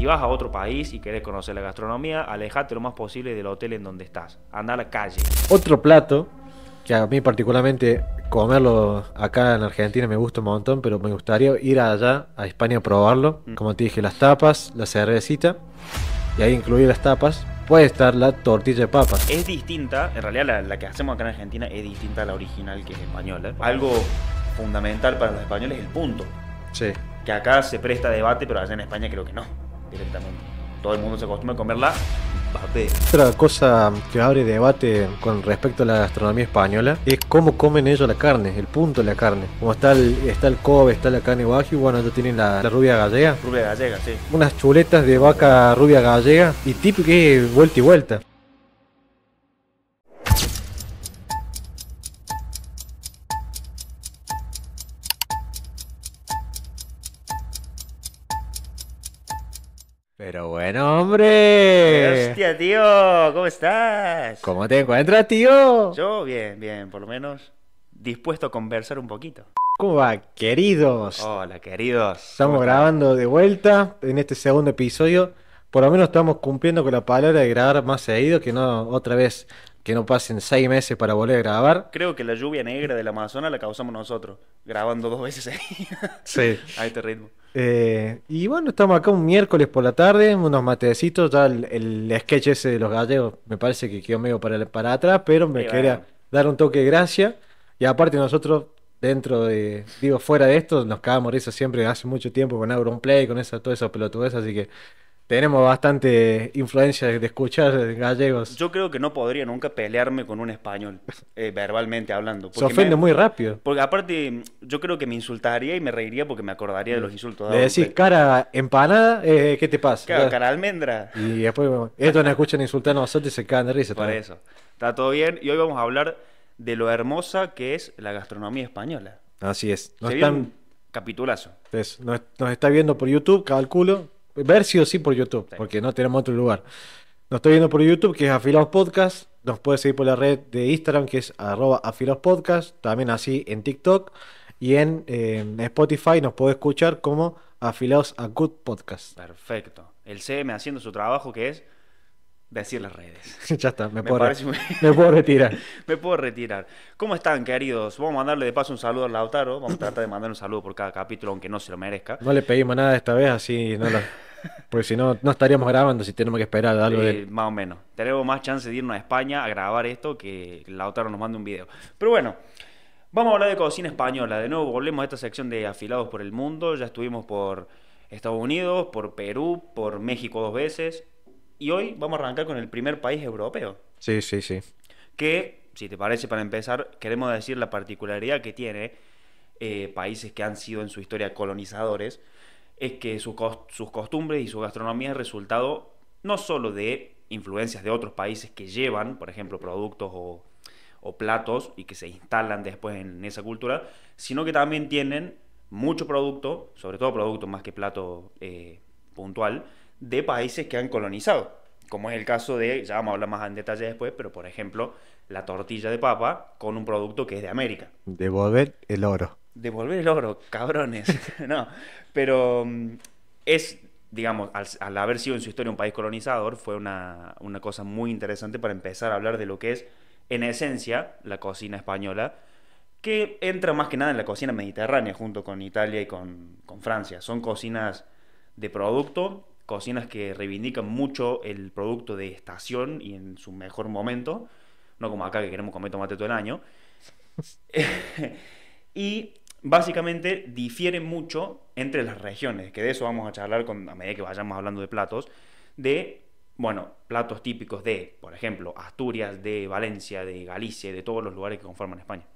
Si vas a otro país y querés conocer la gastronomía, alejate lo más posible del hotel en donde estás. Anda a la calle. Otro plato que a mí particularmente comerlo acá en Argentina me gusta un montón, pero me gustaría ir allá a España a probarlo. Mm. Como te dije, las tapas, la cervecita y ahí incluir las tapas, puede estar la tortilla de papas. Es distinta, en realidad la, la, que hacemos acá en Argentina es distinta a la original que es española. Algo fundamental para los españoles es el punto. Sí. Que acá se presta debate, pero allá en España creo que no directamente. Todo el mundo se acostumbra a comerla Otra cosa que abre debate con respecto a la gastronomía española es cómo comen ellos la carne, el punto de la carne. Como está el, está el está la carne baja y bueno, ellos tienen la, rubia gallega. Rubia gallega, sí. Unas chuletas de vaca rubia gallega y típico que vuelta y vuelta. bueno, hombre! ¡Hostia, tío! ¿Cómo estás? ¿Cómo te encuentras, tío? Yo bien, bien, por lo menos dispuesto a conversar un poquito. ¿Cómo va, queridos? Hola, queridos. Estamos grabando de vuelta en este segundo episodio. Por lo menos estamos cumpliendo con la palabra de grabar más seguido que no otra vez que no pasen seis meses para volver a grabar. Creo que la lluvia negra del Amazonas la causamos nosotros, grabando dos veces ahí. sí. A este ritmo. Eh, y bueno, estamos acá un miércoles por la tarde, unos matecitos, ya el, sketch ese de los gallegos me parece que quedó medio para, atrás, pero me quería dar un toque de gracia. Y aparte nosotros, dentro de, digo, fuera de esto, nos cagamos risa siempre hace mucho tiempo con Auron Play, con esa, todo eso pelotudez, así que tenemos bastante influencia de escuchar gallegos. Yo creo que no podría nunca pelearme con un español, eh, verbalmente hablando. Se ofende muy rápido. Porque aparte, yo creo que me insultaría y me reiría porque me acordaría de los insultos. Le decís cara empanada, eh, ¿qué te pasa? cara almendra. Y después, esto nos escuchan insultar a nosotros y se caen de risa. Por eso. Está todo bien. Y hoy vamos a hablar de lo hermosa que es la gastronomía española. Así es. Nos están... Capitulazo. nos, está viendo por YouTube, calculo ver sí o sí por YouTube, porque no tenemos otro lugar. Nos estoy viendo por YouTube, que es Afilados Podcast. Nos puedes seguir por la red de Instagram, que es afiladospodcast, También así en TikTok. Y eh, en Spotify nos puede escuchar como Afilados a Good Podcast. Perfecto. El CM haciendo su trabajo, que es decir las redes. ya está, me, puedo, retirar. me puedo retirar. ¿Cómo están, queridos? Vamos a mandarle de paso un saludo a Lautaro. Vamos a tratar de mandar un saludo por cada capítulo, aunque no se lo merezca. No le pedimos nada esta vez, así no Porque si no, no estaríamos grabando si tenemos que esperar algo sí, Más o menos. Tenemos más chance de irnos a España a grabar esto que Lautaro nos mande un video. Pero bueno, vamos a hablar de cocina española. De nuevo, volvemos a esta sección de afilados por el mundo. Ya estuvimos por... Estados Unidos, por Perú, por México dos veces, y hoy vamos a arrancar con el primer país europeo. Sí, sí, sí. Que, si te parece, para empezar, queremos decir la particularidad que tiene eh, países que han sido en su historia colonizadores, es que sus, sus costumbres y su gastronomía es resultado no solo de influencias de otros países que llevan, por ejemplo, productos o, platos y que se instalan después en esa cultura, sino que también tienen mucho producto, sobre todo producto más que plato eh, puntual, de países que han colonizado, como es el caso de, ya vamos a hablar más en detalle después, pero por ejemplo, la tortilla de papa con un producto que es de América. Devolver el oro. Devolver el oro, cabrones. no, pero mm, es, digamos, al, haber sido en su historia un país colonizador, fue una, cosa muy interesante para empezar a hablar de lo que es, en esencia, la cocina española que entra más que nada en la cocina mediterránea junto con Italia y con, con, Francia. Son cocinas de producto cocinas que reivindican mucho el producto de estación y en su mejor momento, no como acá que queremos comer tomate todo el año. y básicamente difieren mucho entre las regiones, que de eso vamos a charlar con, a medida que vayamos hablando de platos, de, bueno, platos típicos de, por ejemplo, Asturias, de Valencia, de Galicia, de todos los lugares que conforman España.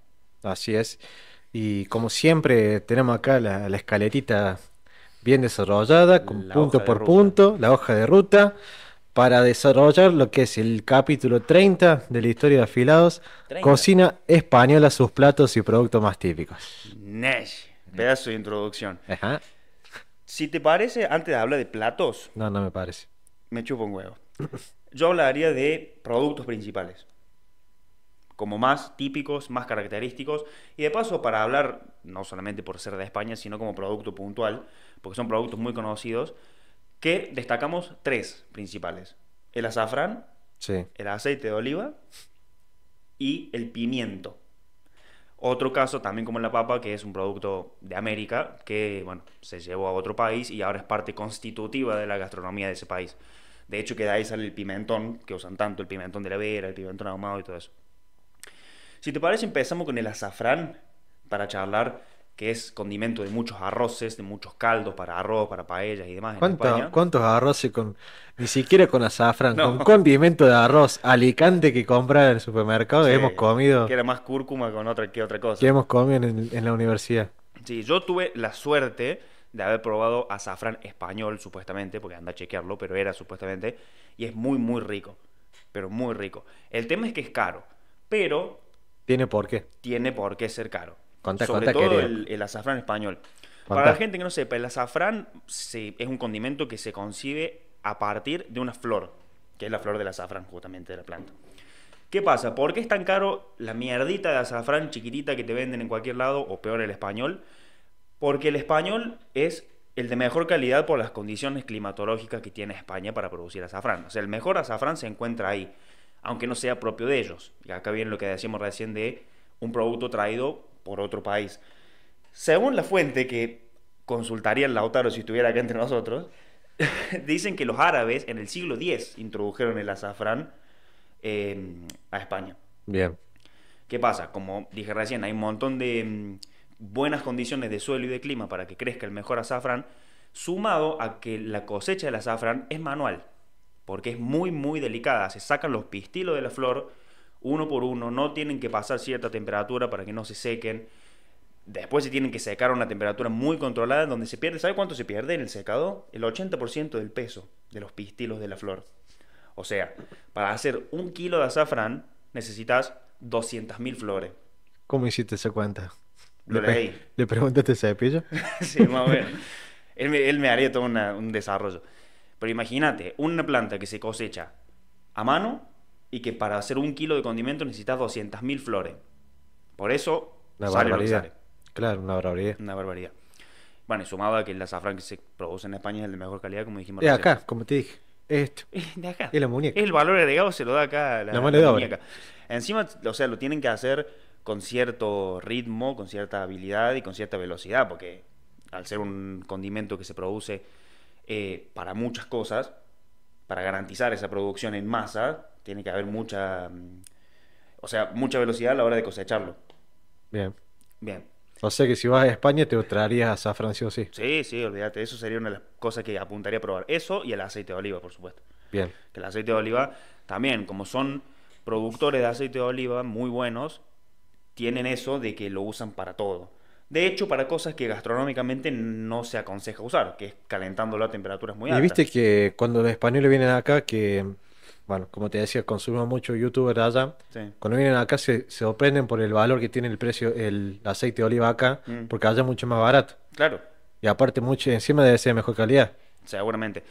Así es. Y como siempre, tenemos acá la, la escaletita bien desarrollada, con punto por punto, la hoja de ruta, para desarrollar lo que es el capítulo 30 de la historia de afilados, cocina española, sus platos y productos más típicos. Nesh, pedazo de introducción. Si te parece, antes de hablar de platos. No, no me parece. Me chupo un huevo. Yo hablaría de productos principales como más típicos, más característicos. Y de paso, para hablar, no solamente por ser de España, sino como producto puntual, porque son productos muy conocidos, que destacamos tres principales. El azafrán, el aceite de oliva y el pimiento. Otro caso, también como la papa, que es un producto de América, que bueno, se llevó a otro país y ahora es parte constitutiva de la gastronomía de ese país. De hecho, que de ahí sale el pimentón, que usan tanto, el pimentón de la vera, el pimentón ahumado y todo eso. Si te parece, empezamos con el azafrán para charlar, que es condimento de muchos arroces, de muchos caldos para arroz, para paellas y demás. ¿Cuántos arroces con, ni siquiera con azafrán, con condimento de arroz alicante que compra en el supermercado hemos comido? Que era más cúrcuma con otra que otra cosa. Que hemos comido en, en la universidad. Sí, yo tuve la suerte de haber probado azafrán español, supuestamente, porque anda a chequearlo, pero era supuestamente, y es muy, muy rico, pero muy rico. El tema es que es caro, pero tiene por qué. Tiene por qué ser caro. Conta, Sobre todo el, azafrán español. Para la gente que no sepa, el azafrán es un condimento que se concibe a partir de una flor, que es la flor del azafrán, justamente de la planta. ¿Qué pasa? ¿Por qué es tan caro la mierdita de azafrán chiquitita que te venden en cualquier lado, o peor, el español? Porque el español es el de mejor calidad por las condiciones climatológicas que tiene España para producir azafrán. O sea, el mejor azafrán se encuentra ahí aunque no sea propio de ellos. Y acá viene lo que decíamos recién de un producto traído por otro país. Según la fuente que consultaría el Lautaro si estuviera aquí entre nosotros, dicen que los árabes en el siglo X introdujeron el azafrán em, a España. Bien. ¿Qué pasa? Como dije recién, hay un montón de em, buenas condiciones de suelo y de clima para que crezca el mejor azafrán, sumado a que la cosecha del azafrán es manual porque es muy, muy delicada. Se sacan los pistilos de la flor uno por uno, no tienen que pasar cierta temperatura para que no se sequen. Después se tienen que secar a una temperatura muy controlada, donde se pierde, ¿sabe cuánto se pierde en el secado? El 80% del peso de los pistilos de la flor. O sea, para hacer un kilo de azafrán necesitas 200.000 flores. ¿Cómo hiciste esa cuenta? Lo ¿Le leí. ¿Le preguntaste cepillo? sí, más a él, me, haría todo un desarrollo. Pero imagínate, una planta que se cosecha a mano y que para hacer un kilo de condimento necesitas 200.000 flores. Por eso una barbaridad. Claro, una barbaridad. Una barbaridad. Bueno, y sumado a que el azafrán que se produce en España es el de mejor calidad, como dijimos. De acá, como te dije. Esto. De acá. Es la muñeca. El valor agregado se lo da acá a la muñeca. Encima, o sea, lo tienen que hacer con cierto ritmo, con cierta habilidad y con cierta velocidad, porque al ser un condimento que se produce eh, para muchas cosas, para garantizar esa producción en masa, tiene que haber mucha, mm, o sea, mucha velocidad a la hora de cosecharlo. Bien. Bien. O sea que si vas a España te traerías a San Francisco sí. Sí, sí, olvídate. Eso sería una de las cosas que apuntaría a probar. Eso y el aceite de oliva, por supuesto. Bien. Que el aceite de oliva también, como son productores de aceite de oliva muy buenos, tienen eso de que lo usan para todo. De hecho, para cosas que gastronómicamente no se aconseja usar, que es calentándolo a temperaturas muy altas. Y viste que cuando los españoles vienen acá, que, bueno, como te decía, consumen mucho youtuber allá, cuando vienen acá se, se, sorprenden por el valor que tiene el precio, el aceite de oliva acá, mm. porque allá es mucho más barato. Claro. Y aparte, mucho encima debe ser de mejor calidad. Seguramente.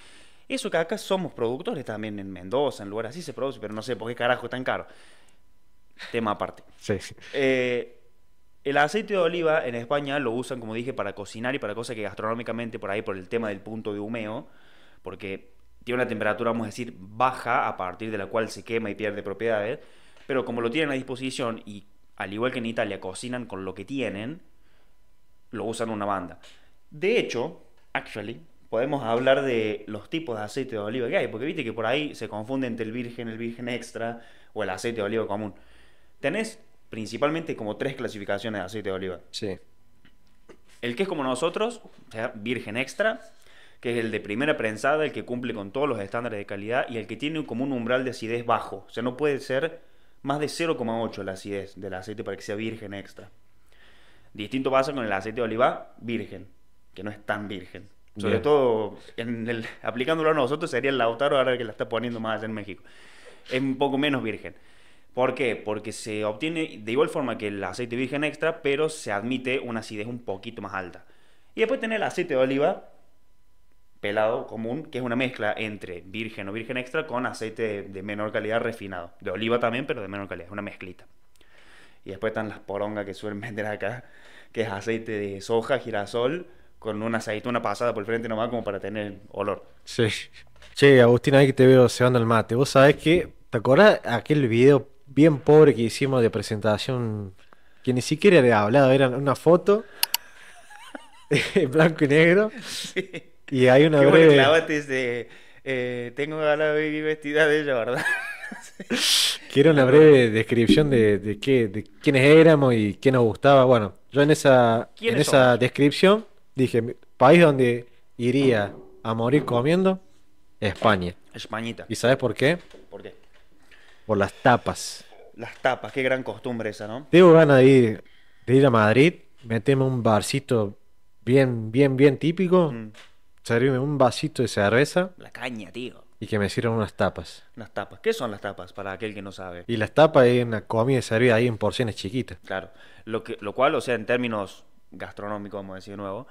Eso que acá somos productores también en Mendoza, en lugares así se produce, pero no sé por qué carajo tan caro. Tema aparte. Sí. Eh, el aceite de oliva en España lo usan, como dije, para cocinar y para cosas que gastronómicamente, por ahí, por el tema del punto de humeo, porque tiene una temperatura, vamos a decir, baja, a partir de la cual se quema y pierde propiedades, pero como lo tienen a disposición y al igual que en Italia cocinan con lo que tienen, lo usan una banda. De hecho, actually, podemos hablar de los tipos de aceite de oliva que hay, porque viste que por ahí se confunde entre el virgen, el virgen extra o el aceite de oliva común. Tenés principalmente como tres clasificaciones de aceite de oliva. Sí. El que es como nosotros, o sea, virgen extra, que es el de primera prensada, el que cumple con todos los estándares de calidad y el que tiene como un umbral de acidez bajo. O sea, no puede ser más de 0,8 la acidez del aceite para que sea virgen extra. Distinto pasa con el aceite de oliva virgen, que no es tan virgen. Sobre todo, en el, aplicándolo a nosotros sería el Lautaro ahora que la está poniendo más allá en México. Es un poco menos virgen. ¿Por qué? Porque se obtiene de igual forma que el aceite virgen extra, pero se admite una acidez un poquito más alta. Y después tener el aceite de oliva pelado común, que es una mezcla entre virgen o virgen extra con aceite de, menor calidad refinado. De oliva también, pero de menor calidad, es una mezclita. Y después están las porongas que suelen vender acá, que es aceite de soja, girasol, con una pasada por el frente nomás como para tener olor. Sí. Che, Agustín, ahí que te veo cebando el mate. Vos sabés que, ¿te acuerdas aquel video bien pobre que hicimos de presentación, que ni siquiera había hablado, era una foto en blanco y negro. Y hay una breve. Eh, tengo la baby vestida de ella, ¿verdad? Quiero una breve descripción de, de, qué, quiénes éramos y qué nos gustaba. Bueno, yo en esa, en esa descripción dije, país donde iría a morir comiendo, España. Españita. ¿Y sabes por qué? ¿Por qué? Por las tapas. Las tapas, qué gran costumbre esa, ¿no? Tengo ganas de ir, de ir a Madrid, meterme un barcito bien, bien, bien típico, mm. servirme un vasito de cerveza. La caña, tío. Y que me sirvan unas tapas. Las tapas. ¿Qué son las tapas para aquel que no sabe? Y las tapas es una comida servida ahí en porciones chiquitas. Claro. Lo, que, lo cual, o sea, en términos gastronómicos, vamos a decir de nuevo,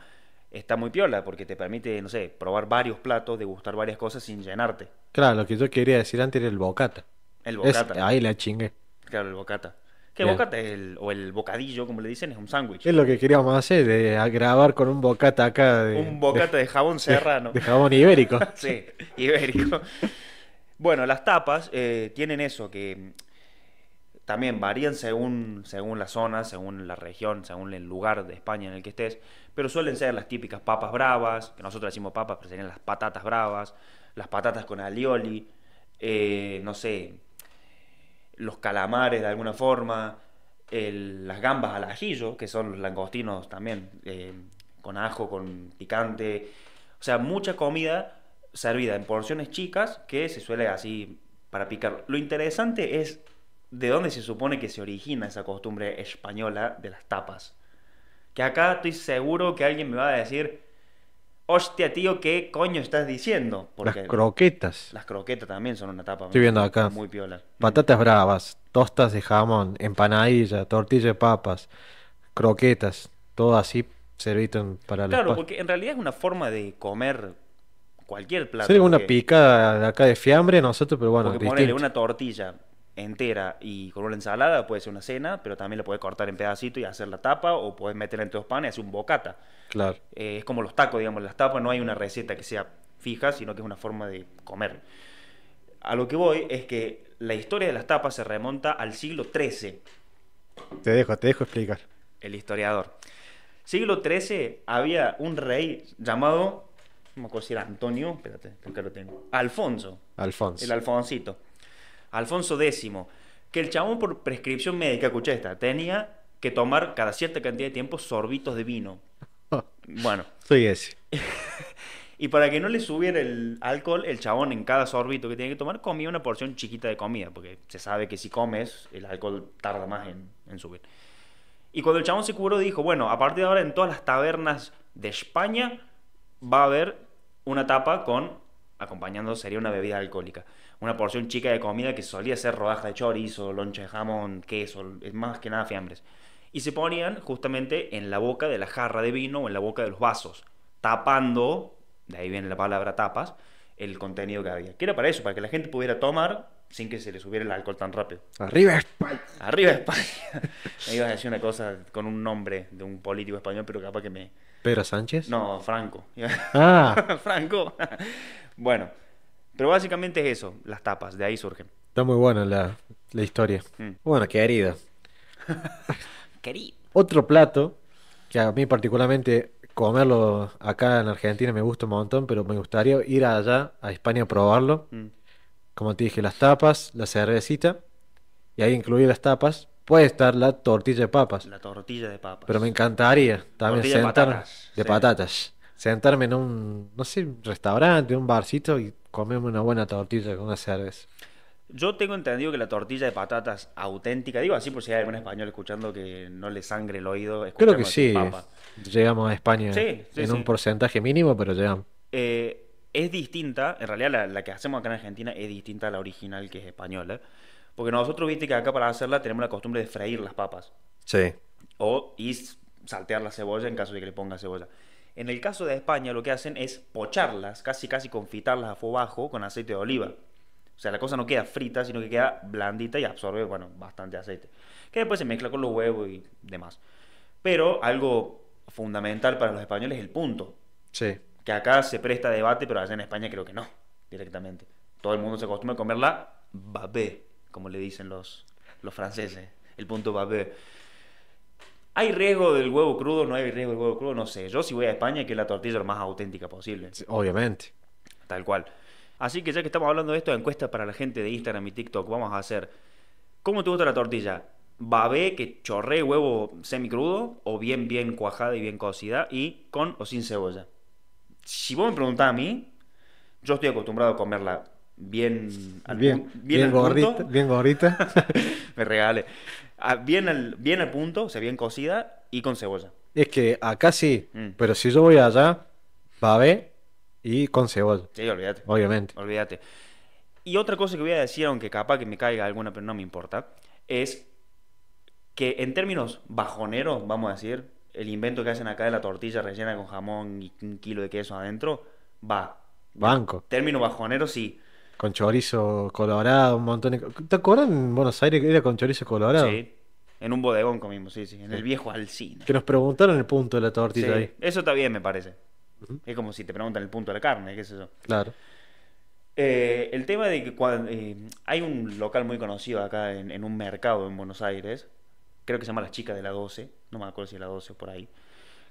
está muy piola porque te permite, no sé, probar varios platos, degustar varias cosas sin llenarte. Claro, lo que yo quería decir antes era el bocata. El bocata. ahí la chingue. Claro, el bocata. qué bocata o el bocadillo, como le dicen, es un sándwich. Es lo que queríamos hacer, de grabar con un bocata acá. De, un bocata de, jabón serrano. De, jabón ibérico. sí, ibérico. bueno, las tapas eh, tienen eso, que también varían según, según la zona, según la región, según el lugar de España en el que estés, pero suelen ser las típicas papas bravas, que nosotros decimos papas, pero serían las patatas bravas, las patatas con alioli, eh, no sé, los calamares de alguna forma, las gambas al ajillo, que son los langostinos también, eh, con ajo, con picante. O sea, mucha comida servida en porciones chicas que se suele así para picar. Lo interesante es de dónde se supone que se origina esa costumbre española de las tapas. Que acá estoy seguro que alguien me va a decir, hostia, tío, ¿qué coño estás diciendo? las croquetas. Las croquetas también son una tapa. Estoy viendo acá. Muy piola. Patatas bravas, tostas de jamón, empanadilla, tortilla de papas, croquetas, todo así servido para Claro, porque en realidad es una forma de comer cualquier plato. Sería una picada de acá de fiambre nosotros, pero bueno, porque ponerle una tortilla entera y con una ensalada, puede ser una cena, pero también la puedes cortar en pedacitos y hacer la tapa, o puedes meterla entre dos panes y hacer un bocata. Claro. Eh, es como los tacos, digamos, las tapas, no hay una receta que sea fija, sino que es una forma de comer. A lo que voy es que la historia de las tapas se remonta al siglo XIII. Te dejo, te dejo explicar. El historiador. Siglo XIII había un rey llamado, cómo me Antonio, espérate, lo tengo. Alfonso. Alfonso. El Alfonsito Alfonso X, que el chabón por prescripción médica, cuchesta, tenía que tomar cada cierta cantidad de tiempo sorbitos de vino. Bueno. Soy ese. y para que no le subiera el alcohol, el chabón en cada sorbito que tiene que tomar comía una porción chiquita de comida, porque se sabe que si comes, el alcohol tarda más en, en subir. Y cuando el chabón se curó, dijo, bueno, a partir de ahora en todas las tabernas de España va a haber una tapa con, acompañando, sería una bebida alcohólica una porción chica de comida que solía ser rodaja de chorizo, loncha de jamón, queso, más que nada fiambres. Y se ponían justamente en la boca de la jarra de vino o en la boca de los vasos, tapando, de ahí viene la palabra tapas, el contenido que había. Que era para eso, para que la gente pudiera tomar sin que se le subiera el alcohol tan rápido. Arriba España. Arriba España. me ibas a decir una cosa con un nombre de un político español, pero capaz que me... ¿Pedro Sánchez? No, Franco. Ah. Franco. bueno, pero básicamente es eso, las tapas, de ahí surgen. Está muy buena la, la historia. Mm. Bueno, querido. querido. Otro plato que a mí particularmente comerlo acá en Argentina me gusta un montón, pero me gustaría ir allá a España a probarlo. Mm. Como te dije, las tapas, la cervecita, y ahí incluir las tapas, puede estar la tortilla de papas. La tortilla de papas. Pero me encantaría también sentarme de patatas. De patatas sentarme en un, no sé, restaurante, un barcito y comemos una buena tortilla con una cerveza. Yo tengo entendido que la tortilla de patatas auténtica, digo así por si hay algún español escuchando que no le sangre el oído. Creo que sí. Llegamos a España en un porcentaje mínimo, pero llegamos. Eh, es distinta, en realidad la, que hacemos acá en Argentina es distinta a la original que es española. Porque nosotros, viste que acá para hacerla tenemos la costumbre de freír las papas. Sí. O saltear la cebolla en caso de que le ponga cebolla. En el caso de España lo que hacen es pocharlas, casi casi confitarlas a fuego bajo con aceite de oliva. O sea, la cosa no queda frita, sino que queda blandita y absorbe, bueno, bastante aceite. Que después se mezcla con los huevos y demás. Pero algo fundamental para los españoles es el punto. Sí. Que acá se presta debate, pero allá en España creo que no, directamente. Todo el mundo se acostumbra a comerla babé, como le dicen los, los franceses. El punto babé. ¿Hay riesgo del huevo crudo? ¿No hay riesgo del huevo crudo? No sé. Yo si voy a España, que la tortilla lo más auténtica posible. obviamente. Tal cual. Así que ya que estamos hablando de esto, encuesta para la gente de Instagram y TikTok, vamos a hacer. ¿Cómo te gusta la tortilla? ¿Babé que chorré, huevo semicrudo o bien, bien cuajada y bien cocida y con o sin cebolla? Si vos me preguntás a mí, yo estoy acostumbrado a comerla bien... bien, bien, bien, gordita, bien gordita. me regale bien al, bien punto, se bien cocida y con cebolla. Es que acá sí, mm. pero si yo voy allá, babe y con cebolla. Sí, olvídate. Obviamente. Olvídate. Y otra cosa que voy a decir, aunque capaz que me caiga alguna, pero no me importa, es que en términos bajoneros, vamos a decir, el invento que hacen acá de la tortilla rellena con jamón y un kilo de queso adentro, va. Banco. Término bajonero, sí. Con chorizo colorado, un montón de... ¿Te acuerdas en Buenos Aires que era con chorizo colorado? Sí. En un bodegón comimos, sí, sí. En el viejo Alcina. Que nos preguntaron el punto de la tortilla. sí. ahí. Eso está bien, me parece. Es como si te preguntan el punto de la carne, qué es eso. Claro. Eh, el tema de que cuando, eh, hay un local muy conocido acá en, un mercado en Buenos Aires, creo que se llama la chica de la 12, no me acuerdo si es la 12 o por ahí,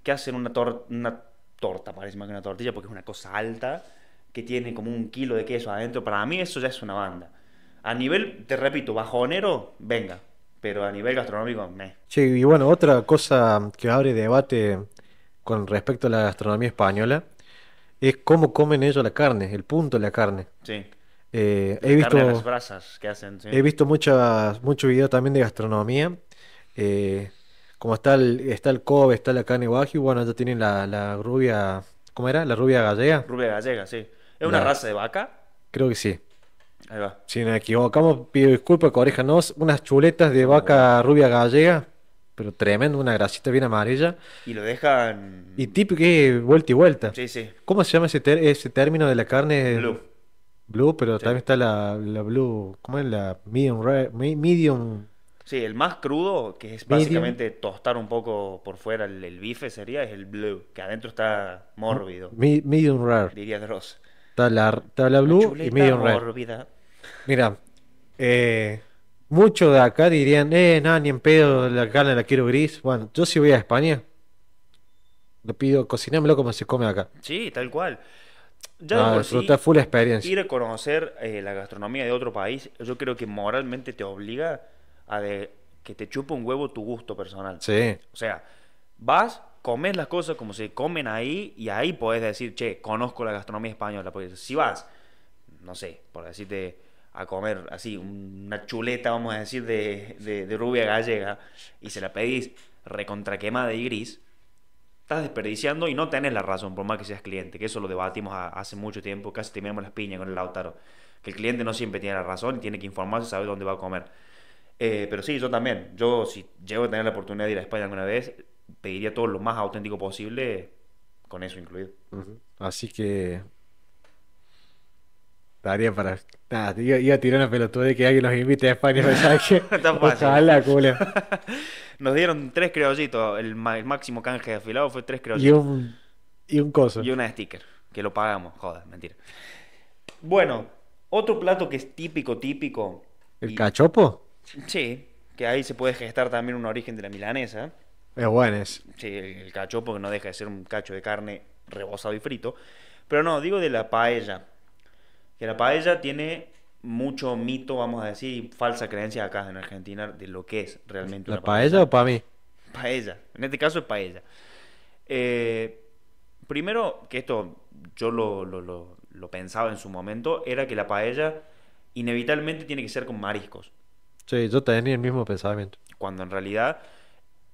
que hacen una torta, parece más que una tortilla, porque es una cosa alta, que tiene como un kilo de queso adentro. Para mí eso ya es una banda. A nivel, te repito, bajonero, venga. Pero a nivel gastronómico, me. Sí, y bueno, otra cosa que abre debate con respecto a la gastronomía española es cómo comen ellos la carne, el punto de la carne. Sí. Eh, he, visto, las brasas que hacen, sí. he visto muchas mucho videos también de gastronomía. Eh, como está el, está el Kobe, está la carne guaji, bueno, ya tienen la, la rubia, ¿cómo era? La rubia gallega. Rubia gallega, sí. ¿Es una raza de vaca? Creo que sí. Ahí va. Si nos equivocamos, pido disculpas, coréjanos. Unas chuletas de vaca rubia gallega, pero tremendo, una grasita bien amarilla. Y lo dejan. Y típico que vuelta y vuelta. Sí, sí. ¿Cómo se llama ese, término de la carne? Blue. Blue, pero también está la, blue. ¿Cómo es la medium? rare- medium. Sí, el más crudo, que es básicamente tostar un poco por fuera el, bife, sería, es el blue, que adentro está ah. mórbido, medium rare. diría Dross. Tabla, tabla blue y medium red. Mira, eh, muchos de acá dirían, eh, nada, ni en pedo, la carne la quiero gris. Bueno, yo si voy a España, le pido cocinémoslo como se come acá. Sí, tal cual. Ya no, ah, por full experience. Ir a conocer eh, la gastronomía de otro país, yo creo que moralmente te obliga a de, que te chupa un huevo tu gusto personal. Sí. O sea, vas, comes las cosas como se comen ahí y ahí podés decir, che, conozco la gastronomía española. Porque si vas, no sé, por decirte a comer así una chuleta, vamos a decir, de, de, rubia gallega y se la pedís recontraquemada y gris, estás desperdiciando y no tenés la razón, por más que seas cliente, que eso lo debatimos hace mucho tiempo, casi terminamos las piñas con el Lautaro, que el cliente no siempre tiene la razón y tiene que informarse, saber dónde va a comer. Eh, pero sí, yo también. Yo, si llego a tener la oportunidad de ir a España alguna vez, pediría todo lo más auténtico posible, con eso incluido. Así que. Daría para. Nada, iba, a tirar una pelotuda de que alguien nos invite a España, está Nos dieron tres creollitos. El, máximo canje de afilado fue tres creollitos. Y un, y un coso. Y una sticker, que lo pagamos. Joder, mentira. Bueno, otro plato que es típico, típico. ¿El cachopo? Sí, que ahí se puede gestar también un origen de la milanesa. Es bueno, Sí, el cacho, porque no deja de ser un cacho de carne rebosado y frito. Pero no, digo de la paella. Que la paella tiene mucho mito, vamos a decir, y falsa creencia acá en Argentina de lo que es realmente ¿La una paella. paella o para mí? Paella. En este caso es paella. Eh, primero, que esto yo lo, lo pensaba en su momento, era que la paella inevitablemente tiene que ser con mariscos. Sí, yo tenía el mismo pensamiento. Cuando en realidad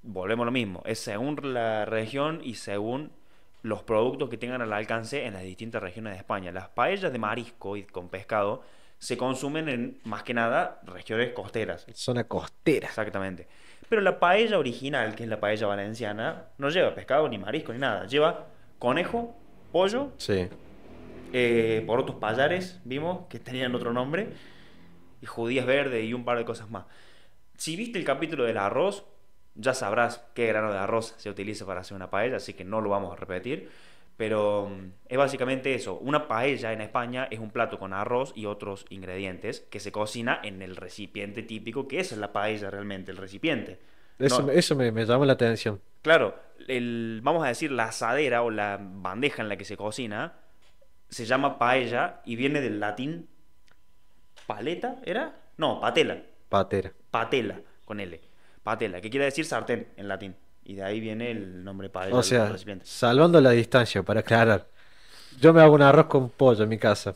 volvemos a lo mismo, es según la región y según los productos que tengan al alcance en las distintas regiones de España. Las paellas de marisco y con pescado se consumen en, más que nada, regiones costeras. Zona costera. Exactamente. Pero la paella original, que es la paella valenciana, no lleva pescado ni marisco ni nada. Lleva conejo, pollo, sí. Eh, por otros payares, vimos, que tenían otro nombre, y judías verdes y un par de cosas más. Si viste el capítulo del arroz, ya sabrás qué grano de arroz se utiliza para hacer una paella, así que no lo vamos a repetir. Pero mm, es básicamente eso. Una paella en España es un plato con arroz y otros ingredientes que se cocina en el recipiente típico, que es la paella realmente, el recipiente. Eso, me, llama la atención. Claro, el, vamos a decir la asadera o la bandeja en la que se cocina se llama paella y viene del latín paleta, ¿era? No, patela. Patera. Patela, con L patela, que quiere decir sartén en latín. Y de ahí viene el nombre padela. O sea, salvando la distancia, para aclarar. Yo me hago un arroz con pollo en mi casa.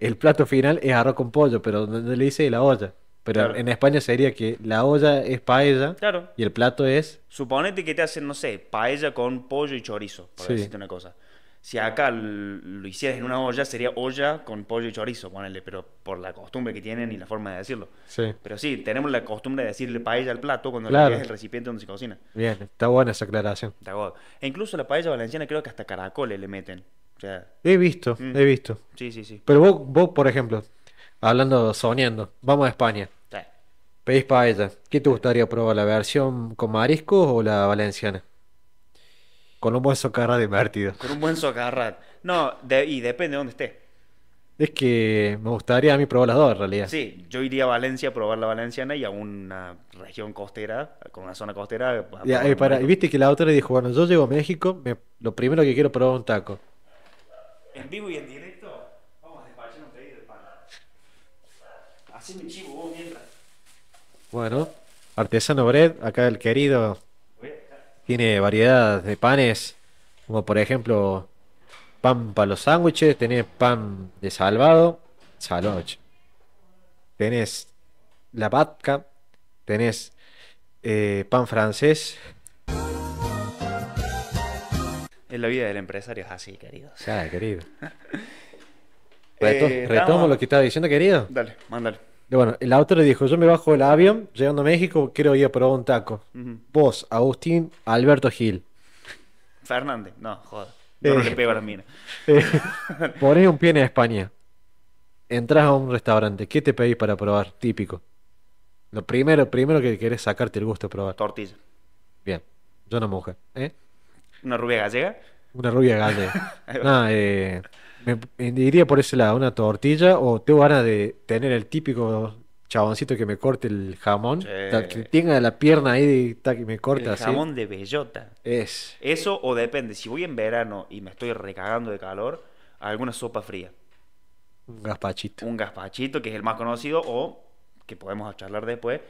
El plato final es arroz con pollo, pero donde le dice la olla. Pero en España sería que la olla es paella y el plato es. Suponete que te hacen, no sé, paella con pollo y chorizo, por decirte una cosa. Si acá lo hicieras en una olla, sería olla con pollo y chorizo, ponele, pero por la costumbre que tienen y la forma de decirlo. Sí. Pero sí, tenemos la costumbre de decirle paella al plato cuando le es el recipiente donde se cocina. Bien, está buena esa aclaración. Está e incluso la paella valenciana creo que hasta caracoles le meten. he visto, he visto. Sí, sí, sí. Pero vos, vos, por ejemplo, hablando, soñando, vamos a España. Sí. Pedís paella. ¿Qué te gustaría probar? ¿La versión con mariscos o la valenciana? Con un buen socarrat divertido. Con un buen socarrat. No, y depende de dónde esté. Es que me gustaría a mí probar las dos en realidad. Sí, yo iría a Valencia a probar la valenciana y a una región costera, con una zona costera. Eh, y, viste que la otra le dijo, bueno, yo llego a México, lo primero que quiero es probar un taco. En vivo y en directo, vamos a despachar un pedido de pan. me chivo vos mientras. Bueno, artesano Bred, acá el querido tiene variedad de panes, como por ejemplo pan para los sándwiches, tenés pan de salvado, saloche. Tenés la patca, tenés eh, pan francés. En la vida del empresario es así, querido. Ya, querido. retomo eh, lo que estaba diciendo, querido. Dale, mándale bueno, el autor le dijo, yo me bajo del avión, llegando a México, quiero ir a probar un taco. Vos, Agustín, Alberto Gil. Fernández, no, joder. Yo eh. no le pego a la minas. Eh. ponés un pie en España. Entrás a un restaurante. ¿Qué te pedís para probar? Típico. Lo primero, primero que querés sacarte el gusto de probar. Tortilla. Bien. Yo no mujer. ¿eh? ¿Una rubia gallega? Una rubia gallega. eh. Me, me iría por ese lado, una tortilla, o tengo ganas de tener el típico chaboncito que me corte el jamón, que tenga la pierna ahí y que me corta el jamón de bellota. Es. Eso o depende, si voy en verano y me estoy recagando de calor, alguna sopa fría. Un gazpachito. Un gazpachito, que es el más conocido, o que podemos charlar después,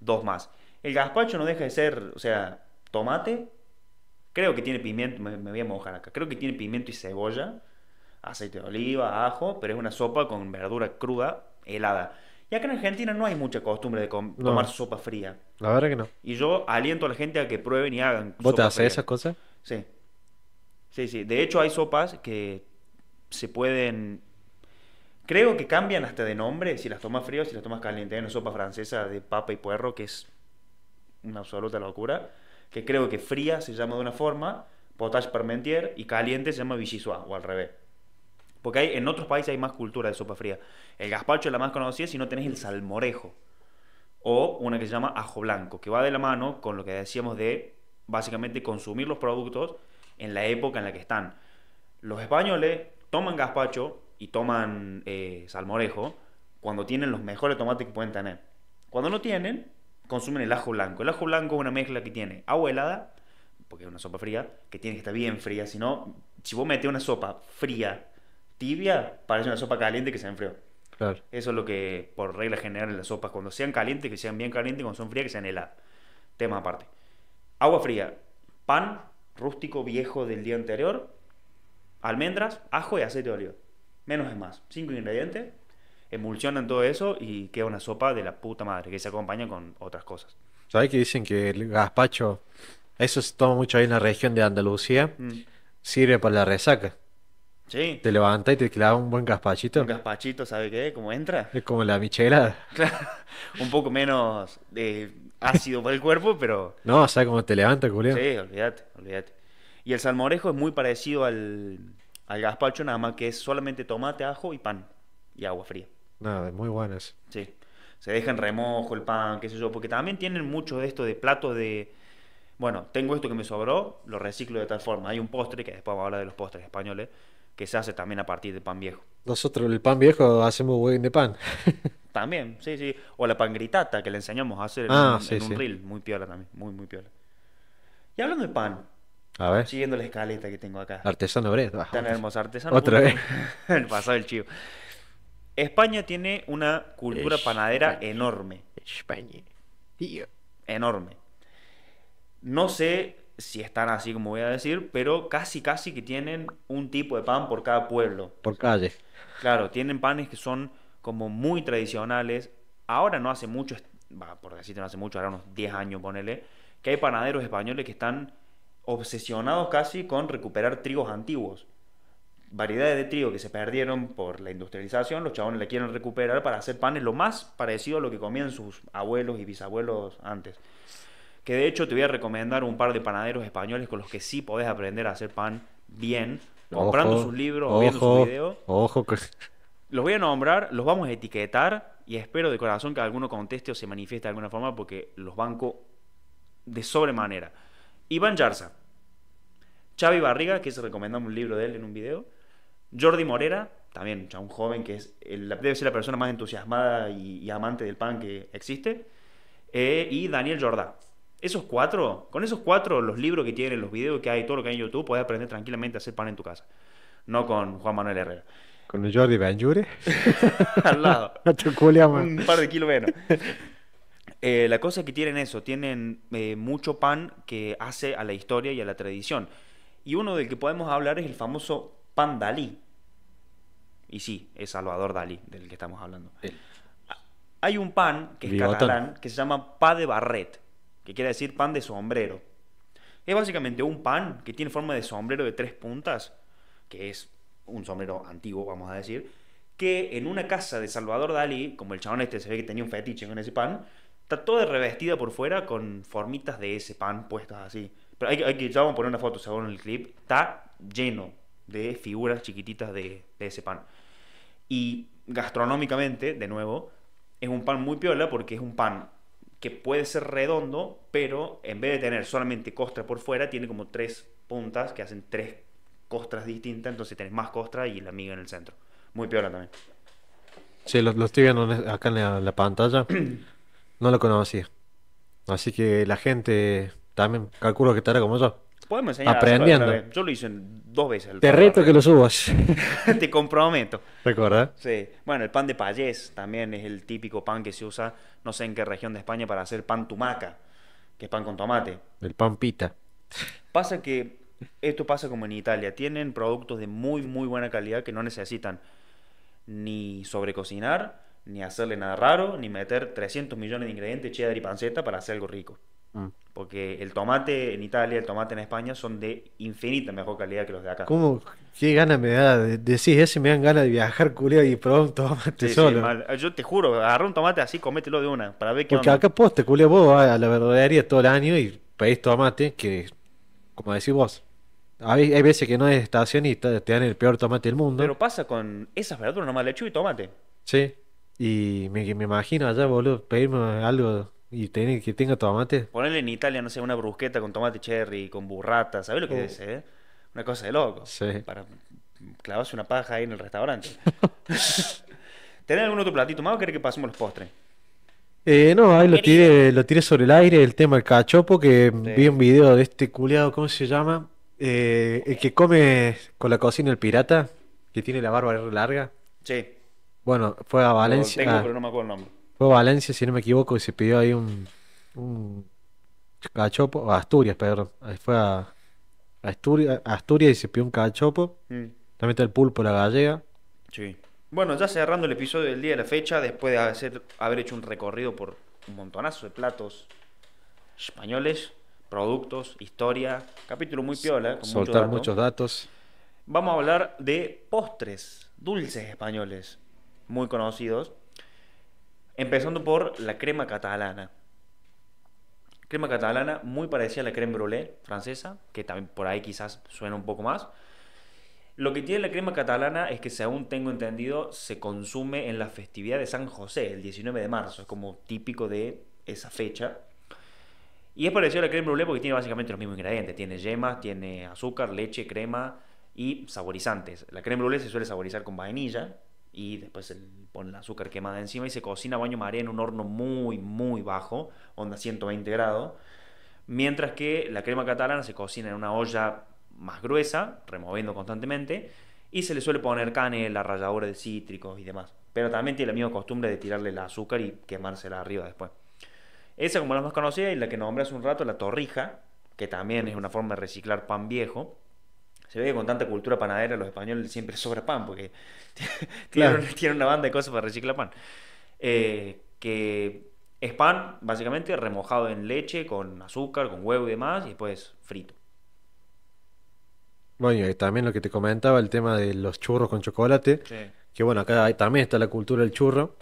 dos más. El gazpacho no deja de ser, o sea, tomate, creo que tiene pimiento, me, me voy a mojar acá, creo que tiene pimiento y cebolla, aceite de oliva, ajo, pero es una sopa con verdura cruda, helada. Ya que en Argentina no hay mucha costumbre de tomar sopa fría. La verdad que no. Y yo aliento a la gente a que prueben y hagan. ¿Vos te haces esas cosas? Sí. Sí, sí. De hecho, hay sopas que se pueden. Creo que cambian hasta de nombre si las tomas frías o si las tomas calientes Hay una sopa francesa de papa y puerro que es una absoluta locura. Que creo que fría se llama de una forma, potage parmentier, y caliente se llama vichyssoise, o al revés. Porque hay, en otros países hay más cultura de sopa fría. El gazpacho es la más conocida si no tenés el salmorejo. O una que se llama ajo blanco, que va de la mano con lo que decíamos de básicamente consumir los productos en la época en la que están. Los españoles toman gazpacho y toman eh, salmorejo cuando tienen los mejores tomates que pueden tener. Cuando no tienen, consumen el ajo blanco. El ajo blanco es una mezcla que tiene agua helada, porque es una sopa fría, que tiene que estar bien fría. Si no, si vos metes una sopa fría tibia, parece una sopa caliente que se enfrió. Claro. Eso es lo que, por regla general, en las sopas, cuando sean calientes, que sean bien calientes, cuando son frías, que sean heladas. Tema aparte. Agua fría, pan rústico viejo del día anterior, almendras, ajo y aceite de oliva. Menos es más. Cinco ingredientes, emulsionan todo eso y queda una sopa de la puta madre que se acompaña con otras cosas. ¿Sabes que dicen que el gazpacho, eso se toma mucho ahí en la región de Andalucía, mm. sirve para la resaca? Sí. Te levanta y te clava un buen gazpachito. Un gazpachito, ¿sabe qué? ¿Cómo entra? Es como la michelada. Claro. Un poco menos de eh, ácido para el cuerpo, pero. No, sabe cómo como te levanta, Julián. Sí, olvídate, olvídate. Y el salmorejo es muy parecido al, al gazpacho, nada más que es solamente tomate, ajo y pan. Y agua fría. Nada, muy buenas. Sí. Se deja en remojo el pan, qué sé yo. Porque también tienen mucho de esto de platos de bueno, tengo esto que me sobró, lo reciclo de tal forma. Hay un postre, que después vamos a hablar de los postres españoles, que se hace también a partir de pan viejo. Nosotros el pan viejo hacemos buen de pan. también, sí, sí. O la pangritata que le enseñamos a hacer en, ah, un, Muy piola también, muy, muy piola. Y hablando de pan. A ver. Siguiendo la escaleta que tengo acá. Artesano Bre, Tan hermoso, artesano. Otra vez. el pasado del chivo. España tiene una cultura panadera enorme. España. Tío. Enorme. No sé si están así como voy a decir, pero casi, casi que tienen un tipo de pan por cada pueblo. Por calle. Claro, tienen panes que son como muy tradicionales. Ahora no hace mucho, va por decirte no hace mucho, ahora unos 10 años, ponele, que hay panaderos españoles que están obsesionados casi con recuperar trigos antiguos. Variedades de trigo que se perdieron por la industrialización, los chabones le quieren recuperar para hacer panes lo más parecido a lo que comían sus abuelos y bisabuelos antes que de hecho te voy a recomendar un par de panaderos españoles con los que sí podés aprender a hacer pan bien, comprando sus libros o viendo sus videos. Ojo, que... Los voy a nombrar, los vamos a etiquetar y espero de corazón que alguno conteste o se manifieste de alguna forma porque los banco de sobremanera. Iván Yarza, Xavi Barriga, que se recomendamos un libro de él en un video, Jordi Morera, también un joven que es debe ser la persona más entusiasmada y, amante del pan que existe, eh, y Daniel Jordá. Esos cuatro, con esos cuatro, los libros que tienen, los videos que hay, todo lo que hay en YouTube, puedes aprender tranquilamente a hacer pan en tu casa. No con Juan Manuel Herrera. Con Jordi Banjure Al lado. Un par de kilos menos. Eh, la cosa es que tienen eso, tienen eh, mucho pan que hace a la historia y a la tradición. Y uno del que podemos hablar es el famoso pan Dalí. Y sí, es Salvador Dalí del que estamos hablando. Hay un pan que es catalán que se llama pa de Barret que quiere decir pan de sombrero. Es básicamente un pan que tiene forma de sombrero de tres puntas, que es un sombrero antiguo, vamos a decir, que en una casa de Salvador Dalí, como el chabón este se ve que tenía un fetiche con ese pan, está toda revestida por fuera con formitas de ese pan puestas así. Pero hay, que, ya vamos a poner una foto según el clip, está lleno de figuras chiquititas de, de ese pan. Y gastronómicamente, de nuevo, es un pan muy piola porque es un pan que puede ser redondo, pero en vez de tener solamente costra por fuera, tiene como tres puntas que hacen tres costras distintas, entonces tenés más costra y la miga en el centro. Muy peor también. Sí, los acá en la, la pantalla. no lo conocía. Así que la gente también calculo que estará como yo. Podemos enseñar. Aprendiendo. ¿eh? Yo lo hice dos veces. El Te reto que lo subas. Te comprometo. ¿Recuerdas? Sí. Bueno, el pan de payés también es el típico pan que se usa, no sé en qué región de España, para hacer pan tumaca, que es pan con tomate. El pan pita. Pasa que esto pasa como en Italia. Tienen productos de muy, muy buena calidad que no necesitan ni sobrecocinar, ni hacerle nada raro, ni meter 300 millones de ingredientes, cheddar y panceta para hacer algo rico. Mm. Porque el tomate en Italia, el tomate en España son de infinita mejor calidad que los de acá. ¿Cómo? ¿Qué ganas me da? decís ese me dan ganas de viajar, culeo, y probar un tomate solo. Ah, yo te juro, agarra un tomate así, comételo de una, para ver qué Porque acá acá poste, culeo, vos a la verdadería todo el año y pedís tomate, que, como decís vos, hay, veces que no es estacionista, te, dan el peor tomate del mundo. Pero pasa con esas verduras nomás, lechuga y tomate. Sí, y me, me imagino allá, boludo, pedirme algo y tiene, que tenga tomate. Ponele en Italia, no sé, una brusqueta con tomate cherry, con burrata, ¿sabes lo que uh. es? Eh? Una cosa de loco. Para clavarse una paja ahí en el restaurante. ¿Tenés algún otro platito más o querés que pasemos los postres? Eh, no, ahí lo tiré, lo sobre el aire, el tema del cachopo, que vi un video de este culiado, ¿cómo se llama? Eh, el que come con la cocina el pirata, que tiene la barba larga. Sí. Bueno, fue a Valencia. tengo, pero no me acuerdo el nombre. Fue Valencia, si no me equivoco, y se pidió ahí un, cachopo, a Asturias, perdón. Fue a, Asturias, y se pidió un cachopo. Mm. También está el pulpo, la gallega. Sí. Bueno, ya cerrando el episodio del día de la fecha, después de haber hecho un recorrido por un montonazo de platos españoles, productos, historia, capítulo muy piola. Con Soltar muchos datos. Vamos a hablar de postres, dulces españoles, muy conocidos. Empezando por la crema catalana. Crema catalana muy parecida a la crema brûlée francesa, que también por ahí quizás suena un poco más. Lo que tiene la crema catalana es que, según tengo entendido, se consume en la festividad de San José, el 19 de marzo. Es como típico de esa fecha. Y es parecido a la creme brûlée porque tiene básicamente los mismos ingredientes. Tiene yemas, tiene azúcar, leche, crema y saborizantes. La creme brûlée se suele saborizar con vainilla, y después se pone el azúcar quemada encima y se cocina a baño maría en un horno muy, muy bajo, onda 120 grados. Mientras que la crema catalana se cocina en una olla más gruesa, removiendo constantemente, y se le suele poner canela, ralladura de cítricos y demás. Pero también tiene la misma costumbre de tirarle el azúcar y quemársela arriba después. Esa como la más conocida y la que nombré hace un rato, la torrija, que también es una forma de reciclar pan viejo. Se ve que con tanta cultura panadera los españoles siempre sobra pan, porque claro. tienen, una banda de cosas para reciclar pan. Eh, que es pan, básicamente, remojado en leche, con azúcar, con huevo y demás, y después frito. Bueno, y también lo que te comentaba, el tema de los churros con chocolate, que bueno, acá también está la cultura del churro,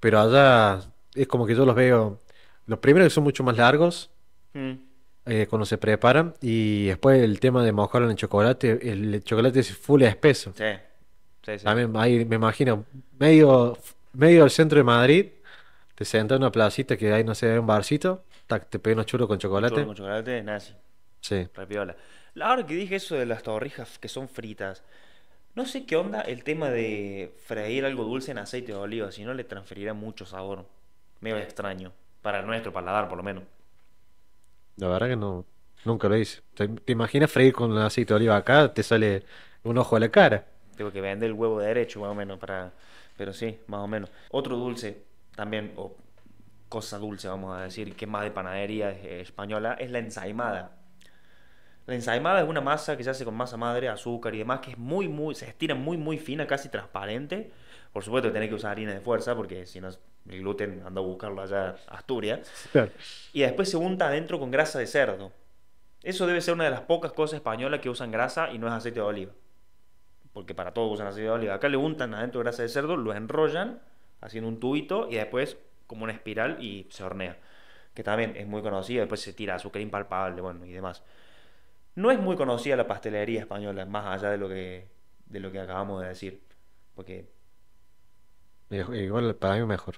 pero allá es como que yo los veo, los primeros son mucho más largos, mm. Eh, cuando se preparan. Y después el tema de mojarlo en el chocolate, el chocolate es full espeso. Sí. sí, sí. También ahí me imagino, medio, medio centro de Madrid, te sentas en una placita que hay, no sé, un barcito, te pegué unos churros con chocolate. con chocolate, nazi. Sí. La Ahora que dije eso de las torrijas que son fritas, no sé qué onda el tema de freír algo dulce en aceite de oliva, si no le transferirá mucho sabor. Medio eh. extraño. Para nuestro paladar, por lo menos. La verdad que no. Nunca lo hice. ¿Te, imaginas freír con aceite de oliva acá? Te sale un ojo a la cara. Tengo que vender el huevo derecho, más o menos, para. Pero sí, más o menos. Otro dulce también, o cosa dulce, vamos a decir, que más de panadería eh, española, es la ensaimada. La ensaimada es una masa que se hace con masa madre, azúcar y demás, que es muy, muy, se estira muy, muy fina, casi transparente. Por supuesto, que tenés que usar harina de fuerza, porque si no el gluten ando a buscarlo allá Asturias. Y después se unta adentro con grasa de cerdo. Eso debe ser una de las pocas cosas españolas que usan grasa y no es aceite de oliva. Porque para todos usan aceite de oliva. Acá le untan adentro grasa de cerdo, lo enrollan haciendo un tubito y después como una espiral y se hornea. Que también es muy conocido, después se tira azúcar impalpable, bueno, y demás. No es muy conocida la pastelería española, más allá de lo que, de lo que acabamos de decir. Porque Igual para mí mejor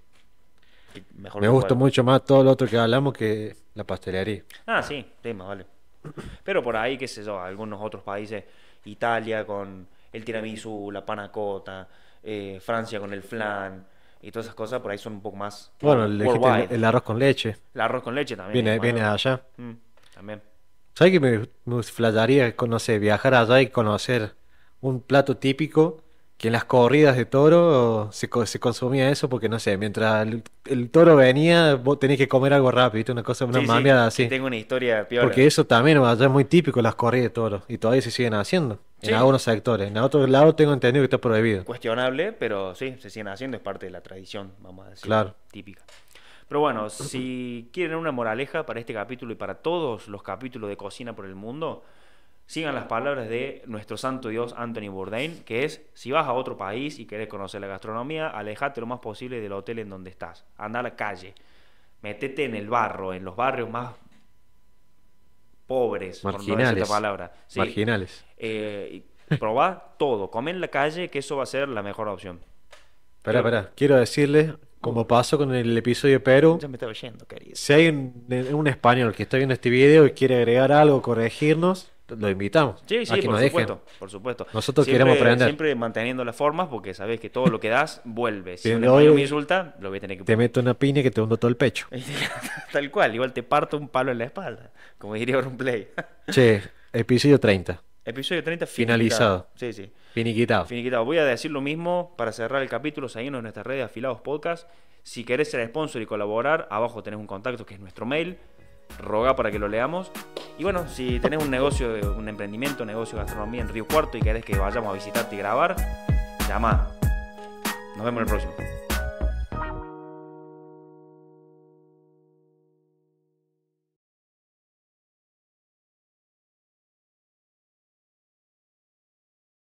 me gustó mucho más todo lo otro que hablamos que la pastelería. Ah, sí, tema, vale. Pero por ahí, qué sé yo, algunos otros países, Italia con el tiramisú, la panacota, eh, Francia con el flan y todas esas cosas, por ahí son un poco más. Bueno, el, arroz con leche. El arroz con leche también. Viene, viene de allá. Mm, también. ¿Sabes que me, me conocer viajar allá y conocer un plato típico que en las corridas de toro se, consumía eso porque, no sé, mientras el, toro venía, vos tenés que comer algo rápido, Una cosa, una mamiada así. Tengo una historia peor. Porque eso también allá es muy típico, las corridas de toros, y todavía se siguen haciendo en algunos sectores. En otro lado tengo entendido que está prohibido. Cuestionable, pero sí, se siguen haciendo, es parte de la tradición, vamos a decir, típica. Pero bueno, si quieren una moraleja para este capítulo y para todos los capítulos de Cocina por el Mundo, sigan las palabras de nuestro santo Dios Anthony Bourdain, que es, si vas a otro país y querés conocer la gastronomía, alejate lo más posible del hotel en donde estás, anda a la calle, metete en el barro, en los barrios más pobres, marginales, marginales. Eh, probá todo, come en la calle, que eso va a ser la mejor opción. Espera, espera, quiero decirles como pasó con el episodio de Perú. Ya me estaba yendo, querido. Si hay un, un, español que está viendo este video y quiere agregar algo, corregirnos, lo invitamos. Sí, sí, por supuesto, por supuesto. Nosotros queremos aprender. Siempre manteniendo las formas porque sabes que todo lo que das vuelve. Si me insulta, lo voy a tener que... Te meto una piña que te hundo todo el pecho. Tal cual, igual te parto un palo en la espalda, como diría un play. che, episodio 30. Episodio 30 finalizado. finalizado. Sí, sí. Finiquitado. Finiquitado. Voy a decir lo mismo para cerrar el capítulo, seguimos en nuestras redes Afilados Podcast. Si querés ser sponsor y colaborar, abajo tenés un contacto que es nuestro mail roga para que lo leamos. Y bueno, si tenés un negocio, un emprendimiento, negocio de gastronomía en Río Cuarto y querés que vayamos a visitarte y grabar, llama. Nos vemos en el próximo.